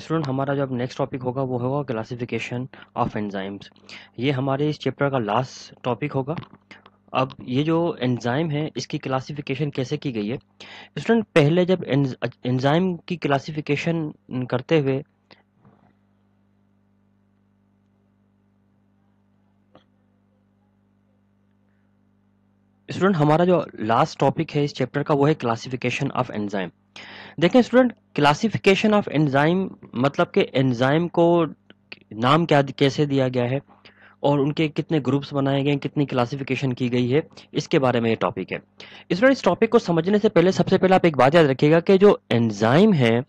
student हमारा जो next topic होगा वो होगा क्लासिफिकेशन ऑफ एंजाइम्स ये हमारे इस चैप्टर का लास्ट टॉपिक होगा अब ये जो एंजाइम है इसकी क्लासिफिकेशन कैसे की गई है स्टूडेंट पहले जब एंजाइम की क्लासिफिकेशन करते हुए स्टूडेंट हमारा जो लास्ट टॉपिक है इस चैप्टर का वो है क्लासिफिकेशन ऑफ एंजाइम देखें स्टूडेंट क्लासिफिकेशन ऑफ एंजाइम मतलब कि एंजाइम को नाम क्या कैसे दिया गया है और उनके कितने ग्रुप्स बनाए गए कितनी क्लासिफिकेशन की गई है इसके बारे में ये टॉपिक है इस इस टॉपिक को समझने से पहले सबसे पहले आप एक बात याद रखिएगा कि जो एंजाइम है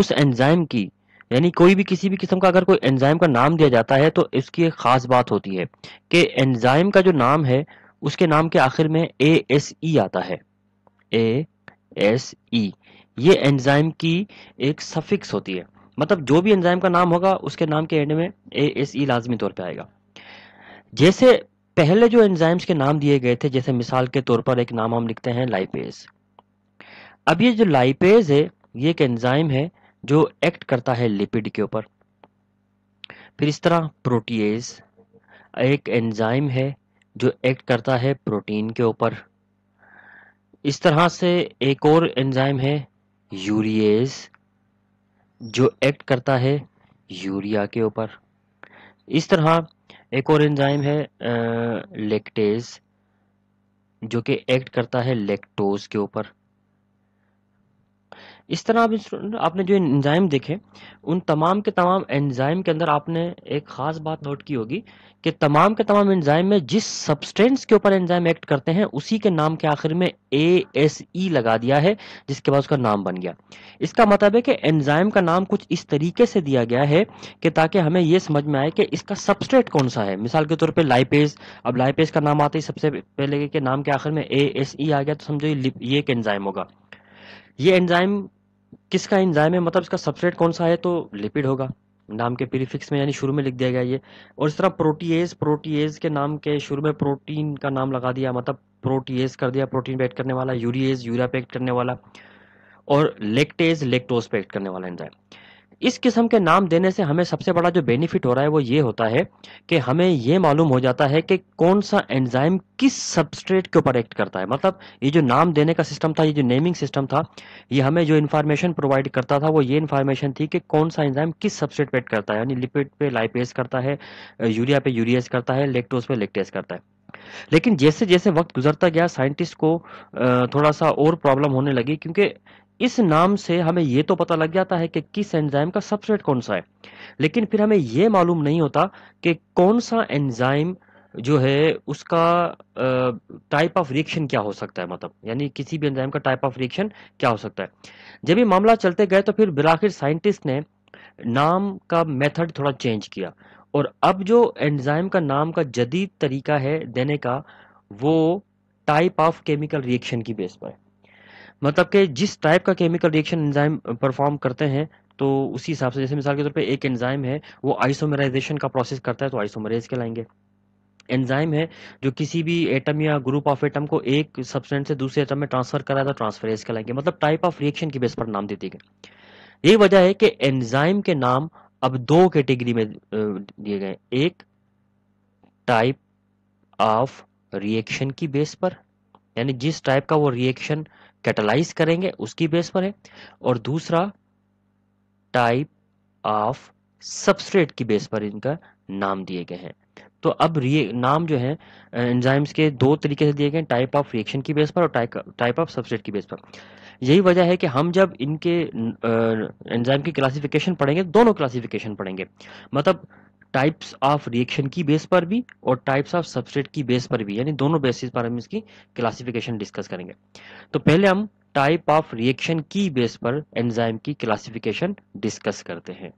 उस एंजाइम की यानी कोई भी किसी भी किस्म का अगर कोई एंजाइम का नाम दिया जाता है तो इसकी एक ख़ास बात होती है कि एंजाइम का जो नाम है उसके नाम के आखिर में ए एस ई आता है ए एस ई ये एंजाइम की एक सफिक्स होती है मतलब जो भी एंजाइम का नाम होगा उसके नाम के एंड में ए एस ई लाजमी तौर पर आएगा जैसे पहले जो एंजाइम्स के नाम दिए गए थे जैसे मिसाल के तौर पर एक नाम हम लिखते हैं लाइपेज अब ये जो लाइपेज है ये एक एंजाइम है जो एक्ट करता है लिपिड के ऊपर फिर इस तरह प्रोटीज एक एंजाइम है जो एक्ट करता है प्रोटीन के ऊपर इस तरह से एक और एंजाइम है यूरिएज जो एक्ट करता है यूरिया के ऊपर इस तरह एक और एंजाइम है लेक्टेज जो कि एक्ट करता है लेक्टोज के ऊपर इस तरह आप आपने जो एंजाइम देखे उन तमाम के तमाम एंजाइम के अंदर आपने एक ख़ास बात नोट की होगी कि तमाम के तमाम एंजाइम में जिस सब्सटेंस के ऊपर एंजाइम एक्ट करते हैं उसी के नाम के आखिर में ए एस ई लगा दिया है जिसके बाद उसका नाम बन गया इसका मतलब है कि एंजाइम का नाम कुछ इस तरीके से दिया गया है कि ताकि हमें यह समझ में आए कि इसका सबस्टेट कौन सा है मिसाल के तौर पर लाइपेज अब लाइपेज का नाम आते ही सबसे पहले के नाम के आखिर में ए एस ई आ गया तो समझो ये एक एंजाइम होगा ये एंजाइम किसका एंजाइम है मतलब इसका सबसेट कौन सा है तो लिपिड होगा नाम के प्रीफिक्स में यानी शुरू में लिख दिया गया ये और इस तरह प्रोटीएज प्रोटीएज के नाम के शुरू में प्रोटीन का नाम लगा दिया मतलब प्रोटीएज कर दिया प्रोटीन पैक्ट करने वाला यूरिएज यूरिया पैक्ट करने वाला और लेक्टेज लेक्टोज पैक्ट करने वाला एंजाइम इस किस्म के नाम देने से हमें सबसे बड़ा जो बेनिफिट हो रहा है वो ये होता है कि हमें ये मालूम हो जाता है कि कौन सा एंजाइम किस सबस्ट्रेट के ऊपर एक्ट करता है मतलब ये जो नाम देने का सिस्टम था ये जो नेमिंग सिस्टम था ये हमें जो इन्फॉर्मेशन प्रोवाइड करता था वो ये इन्फॉर्मेशन थी कि कौन सा एंजाइम किस सबस्ट्रेट पर एक्ट करता है यानी लिपिड पे लाइपेज करता है यूरिया पे यूरियस करता है लेक्टोज पे लेक्टेस करता है लेकिन जैसे जैसे वक्त गुजरता गया साइंटिस्ट को थोड़ा सा और प्रॉब्लम होने लगी क्योंकि इस नाम से हमें यह तो पता लग जाता है कि किस एंजाइम का सबसेट कौन सा है लेकिन फिर हमें यह मालूम नहीं होता कि कौन सा एंजाइम जो है उसका टाइप ऑफ रिएक्शन क्या हो सकता है मतलब यानी किसी भी एंजाइम का टाइप ऑफ रिएक्शन क्या हो सकता है जब ये मामला चलते गए तो फिर बिलाखिर साइंटिस्ट ने नाम का मेथड थोड़ा चेंज किया और अब जो एंजाइम का नाम का जदीद तरीका है देने का वो टाइप ऑफ केमिकल रिएक्शन की बेस पर है मतलब कि जिस टाइप का केमिकल रिएक्शन एंजाइम परफॉर्म करते हैं तो उसी हिसाब से जैसे मिसाल के तौर पे एक एंजाइम है वो आइसोमराइजेशन का प्रोसेस करता है तो आइसोमराइज कहलाएंगे एंजाइम है जो किसी भी एटम या ग्रुप ऑफ एटम को एक सब्सटेंस से दूसरे एटम में ट्रांसफर कराया तो ट्रांसफरेज कहलाएंगे मतलब टाइप ऑफ रिएक्शन की बेस पर नाम दे दिए गए यही वजह है कि एंजाइम के नाम अब दो कैटेगरी में दिए गए एक टाइप ऑफ रिएक्शन की बेस पर यानी जिस टाइप का वो रिएक्शन कैटलाइज करेंगे उसकी बेस पर है और दूसरा टाइप ऑफ सबस्ट्रेट की बेस पर इनका नाम दिए गए हैं तो अब रिए नाम जो है एंजाइम्स के दो तरीके से दिए गए टाइप ऑफ रिएक्शन की बेस पर और टाइप ऑफ सबस्ट्रेट की बेस पर यही वजह है कि हम जब इनके एंजाइम की क्लासिफिकेशन पढ़ेंगे दोनों क्लासिफिकेशन पढ़ेंगे मतलब टाइप्स ऑफ रिएक्शन की बेस पर भी और टाइप्स ऑफ सबस्ट्रेट की बेस पर भी यानी दोनों बेसिस पर हम इसकी क्लासिफिकेशन डिस्कस करेंगे तो पहले हम टाइप ऑफ रिएक्शन की बेस पर एंजाइम की क्लासिफिकेशन डिस्कस करते हैं